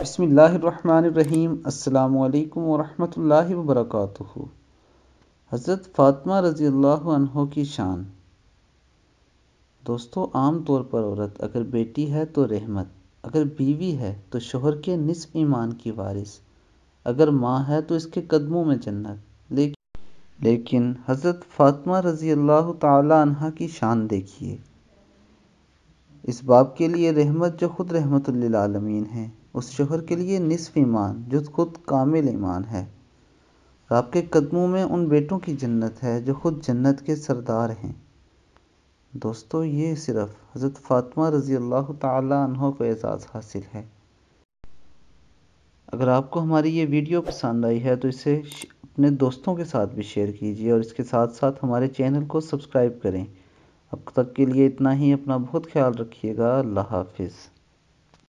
बसमीम् अल्लाम वरहमल वर्क हज़रत फ़ातमा रज़ी अल्लाह की शान दोस्तों आम तौर पर औरत अगर बेटी है तो रहमत अगर बीवी है तो शोहर के निसफ ईमान की वारिस अगर माँ है तो इसके कदमों में जन्नत लेकिन लेकिन हज़रत फ़ातिमा रज़ी अल्लाह तहा की शान देखिए इस बाप के लिए रहमत जो खुद रहमत आलमीन है उस शोहर के लिए निसफ ईमान जो खुद कामिल ईमान है और आपके कदमों में उन बेटों की जन्नत है जो खुद जन्नत के सरदार हैं दोस्तों ये सिर्फ हज़रत फ़ातिमा रज़ी अल्लाह तहों को एज़ाज़ हासिल है अगर आपको हमारी ये वीडियो पसंद आई है तो इसे अपने दोस्तों के साथ भी शेयर कीजिए और इसके साथ साथ हमारे चैनल को सब्सक्राइब करें अब तक के लिए इतना ही अपना बहुत ख्याल रखिएगा अल्लाह हाफिज़